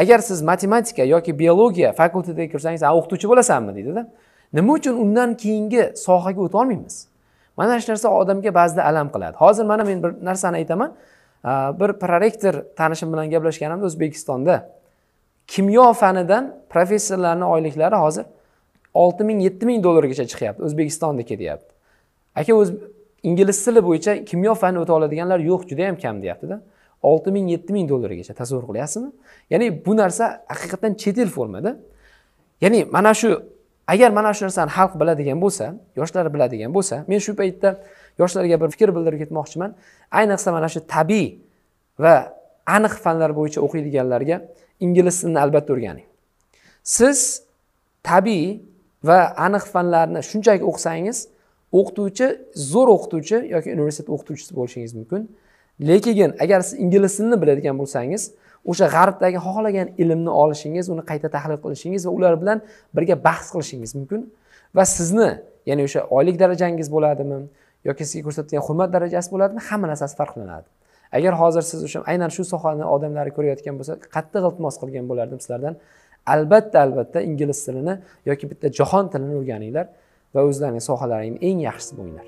agar siz matematika yoki biologiya fakultetiga kirsangiz a o'qituvchi bo'lasanmi deydida nima uchun undan keyingi sohaga o'ta olmaymiz mana shu narsa odamga ba'zida alam qiladi hozir mana men bir narsani aytaman bir prorektor tanishim bilan gaplashganimda o'zbekistonda kimyo fanidan professorlarni oyliklari hozir olti ming yetti ming dollargacha chiqyapti o'zbekistonda ketyapti aka o'z ingliz tili bo'yicha kimyo fanini o'ta oladiganlar yo'q juda yam kam deyaptida de. olti ming yetti ming dollargacha tasavvur qilyapsizmi ya'ni bu narsa haqiqatdan chet el formada ya'ni mana shu agar mana shu narsani xalq biladigan bo'lsa yoshlar biladigan bo'lsa men shu paytda yoshlarga bir fikr bildirib ketmoqchiman ayniqsa mana shu tabiiy va aniq fanlar bo'yicha o'qiydiganlarga ingliz tilini albatta o'rganing siz tabiiy va aniq fanlarni shunchaki o'qisangiz o'qituvchi zo'r o'qituvchi yoki universitet o'qituvchisi bo'lishingiz mumkin lekin agar siz ingliz tilini biladigan bo'lsangiz o'sha g'arbdagi xohlagan ilmni olishingiz uni qayta tahlil qilishingiz va ular bilan birga bahs qilishingiz mumkin va sizni ya'ni o'sha oylik darajangiz bo'ladimi yoki sizga ko'rsatilgan hurmat darajasi bo'ladimi hamma narsasi farqlanadi agar hozir siz o'sha aynan shu sohani odamlari ko'rayotgan bo'lsa qattiq iltimos qilgan bo'lardim sizlardan albatta albatta ingliz tilini yoki bitta jahon tilini o'rganinglar va o'zlaringiz sohalaringni eng yaxshisi bo'linglar